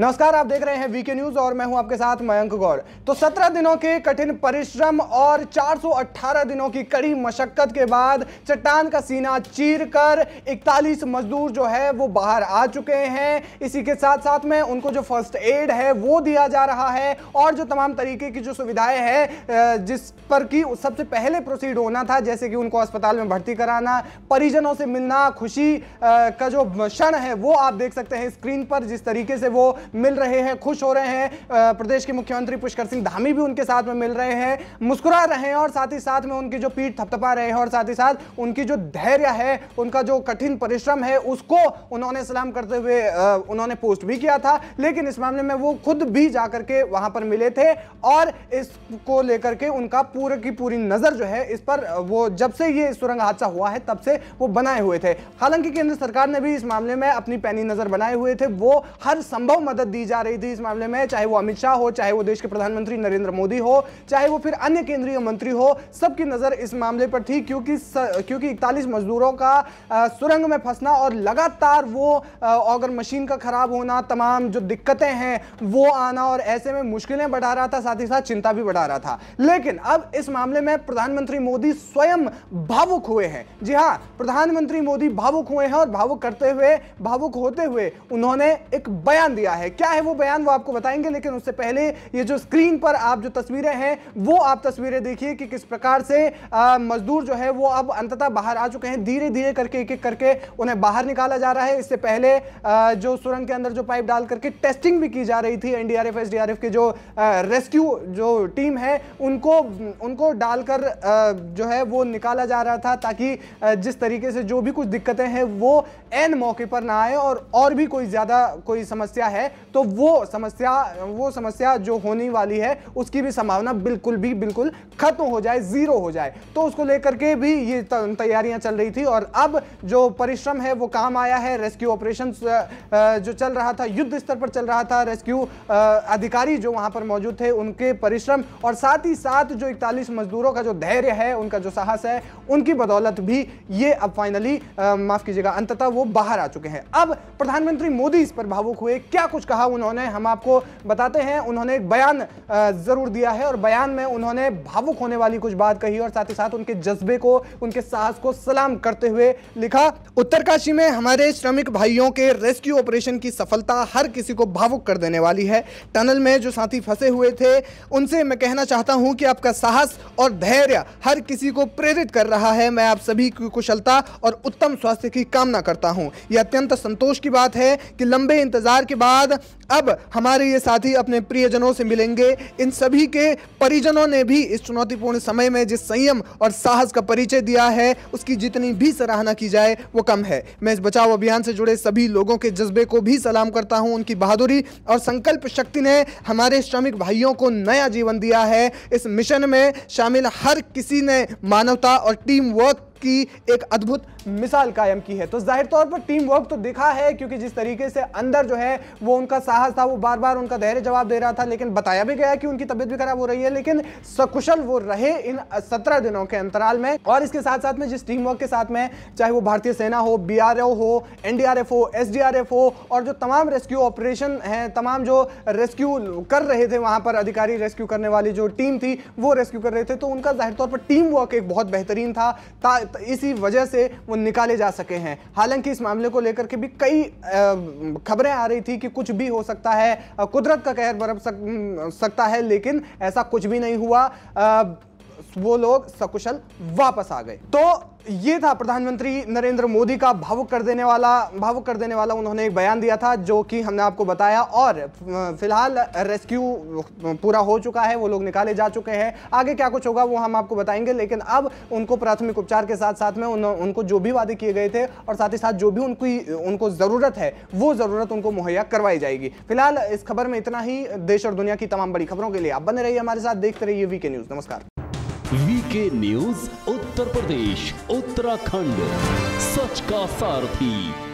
नमस्कार आप देख रहे हैं वीके न्यूज और मैं हूं आपके साथ मयंक गौर तो 17 दिनों के कठिन परिश्रम और 418 दिनों की कड़ी मशक्कत के बाद चट्टान का सीना चीर कर इकतालीस मजदूर जो है वो बाहर आ चुके हैं इसी के साथ साथ में उनको जो फर्स्ट एड है वो दिया जा रहा है और जो तमाम तरीके की जो सुविधाएं हैं जिस पर कि सबसे पहले प्रोसीड होना था जैसे कि उनको अस्पताल में भर्ती कराना परिजनों से मिलना खुशी का जो क्षण है वो आप देख सकते हैं स्क्रीन पर जिस तरीके से वो मिल रहे हैं खुश हो रहे हैं प्रदेश के मुख्यमंत्री पुष्कर सिंह धामी भी उनके साथ में मिल रहे हैं मुस्कुरा रहे हैं और साथ ही साथ में उनकी जो पीठ थपथपा रहे हैं और साथ ही साथ उनकी जो धैर्य है उनका जो कठिन परिश्रम है उसको उन्होंने सलाम करते हुए उन्होंने पोस्ट भी किया था लेकिन इस मामले में वो खुद भी जाकर के वहां पर मिले थे और इसको लेकर के उनका पूरे की पूरी नजर जो है इस पर वो जब से ये सुरंग हादसा हुआ है तब से वो बनाए हुए थे हालांकि केंद्र सरकार ने भी इस मामले में अपनी पैनी नजर बनाए हुए थे वो हर संभव मदद दी जा रही थी इस मामले में चाहे वो अमित शाह हो चाहे वो देश के प्रधानमंत्री नरेंद्र मोदी हो चाहे वो फिर अन्य केंद्रीय मंत्री हो सबकी नजर इस मामले पर थी क्योंकि क्योंकि इकतालीस मजदूरों का सुरंग में फंसना और लगातार वो ऑगर मशीन का खराब होना तमाम जो दिक्कतें हैं वो आना और ऐसे में मुश्किलें बढ़ा रहा था साथ ही साथ चिंता भी बढ़ा रहा था लेकिन अब इस मामले में प्रधानमंत्री मोदी स्वयं भावुक हुए हैं जी हाँ प्रधानमंत्री मोदी भावुक हुए हैं और भावुक करते हुए भावुक होते हुए उन्होंने एक बयान दिया है है क्या है वो बयान वो आपको बताएंगे लेकिन उससे पहले ये जो स्क्रीन पर आप जो तस्वीरें हैं वो आप तस्वीरें देखिए कि किस प्रकार से मजदूर जो है वो अब अंततः बाहर आ चुके हैं धीरे धीरे करके एक एक करके उन्हें बाहर निकाला जा रहा है इससे पहले आ, जो सुरंग के अंदर जो पाइप डाल करके टेस्टिंग भी की जा रही थी एनडीआरएफ एस के जो रेस्क्यू जो टीम है उनको उनको डालकर जो है वो निकाला जा रहा था ताकि जिस तरीके से जो भी कुछ दिक्कतें हैं वो एन मौके पर ना आए और और भी कोई ज़्यादा कोई समस्या है तो वो समस्या वो समस्या जो होने वाली है उसकी भी संभावना बिल्कुल भी बिल्कुल खत्म हो जाए जीरो हो जाए तो उसको लेकर के भी ये तैयारियां चल रही थी और अब जो परिश्रम है वो काम आया है रेस्क्यू ऑपरेशन जो चल रहा था युद्ध स्तर पर चल रहा था रेस्क्यू अधिकारी जो वहां पर मौजूद थे उनके परिश्रम और साथ ही साथ जो इकतालीस मजदूरों का जो धैर्य है उनका जो साहस है उनकी बदौलत भी ये अब फाइनली माफ कीजिएगा अंततः वो बाहर आ चुके हैं अब प्रधानमंत्री मोदी इस पर भावुक हुए क्या कुछ कुछ कहा उन्होंने हम आपको बताते हैं उन्होंने एक बयान ज़रूर दिया है और बयान में उन्होंने भावुक होने वाली कुछ बात कही और साथ ही साथ उनके जज्बे को उनके साहस को सलाम करते हुए लिखा उत्तरकाशी में हमारे श्रमिक भाइयों के रेस्क्यू ऑपरेशन की सफलता हर किसी को भावुक कर देने वाली है टनल में जो साथी फंसे हुए थे उनसे मैं कहना चाहता हूं कि आपका साहस और धैर्य हर किसी को प्रेरित कर रहा है मैं आप सभी की कुशलता और उत्तम स्वास्थ्य की कामना करता हूं यह अत्यंत संतोष की बात है कि लंबे इंतजार के बाद अब हमारे ये साथी अपने प्रियजनों से मिलेंगे इन सभी के परिजनों ने भी इस चुनौतीपूर्ण समय में जिस संयम और साहस का परिचय दिया है उसकी जितनी भी सराहना की जाए वो कम है मैं इस बचाव अभियान से जुड़े सभी लोगों के जज्बे को भी सलाम करता हूँ उनकी बहादुरी और संकल्प शक्ति ने हमारे श्रमिक भाइयों को नया जीवन दिया है इस मिशन में शामिल हर किसी ने मानवता और टीम वर्क इसकी एक अद्भुत मिसाल कायम की है तो जाहिर तौर पर टीम वर्क तो दिखा है क्योंकि जिस तरीके से अंदर जो है वो उनका साहस था वो बार बार उनका धैर्य जवाब दे रहा था लेकिन बताया भी गया कि उनकी तबियत भी खराब हो रही है लेकिन सकुशल वो रहे इन सत्रह दिनों के अंतराल में और इसके साथ साथ में जिस टीम वर्क के साथ में चाहे वो भारतीय सेना हो बी हो एनडीआरएफ हो एस हो और जो तमाम रेस्क्यू ऑपरेशन हैं तमाम जो रेस्क्यू कर रहे थे वहां पर अधिकारी रेस्क्यू करने वाली जो टीम थी वो रेस्क्यू कर रहे थे तो उनका जाहिर तौर पर टीम वर्क एक बहुत बेहतरीन था तो इसी वजह से वो निकाले जा सके हैं हालांकि इस मामले को लेकर के भी कई खबरें आ रही थी कि कुछ भी हो सकता है कुदरत का कहर बरप सक, सकता है लेकिन ऐसा कुछ भी नहीं हुआ वो लोग सकुशल वापस आ गए तो ये था प्रधानमंत्री नरेंद्र मोदी का भावुक कर देने वाला भावुक कर देने वाला उन्होंने एक बयान दिया था जो कि हमने आपको बताया और फिलहाल रेस्क्यू पूरा हो चुका है वो लोग निकाले जा चुके हैं आगे क्या कुछ होगा वो हम आपको बताएंगे लेकिन अब उनको प्राथमिक उपचार के साथ साथ में उन, उनको जो भी वादे किए गए थे और साथ ही साथ जो भी उनकी उनको ज़रूरत है वो ज़रूरत उनको मुहैया करवाई जाएगी फिलहाल इस खबर में इतना ही देश और दुनिया की तमाम बड़ी खबरों के लिए आप बने रहिए हमारे साथ देखते रहिए वी न्यूज़ नमस्कार वीके न्यूज उत्तर प्रदेश उत्तराखंड सच का सारथी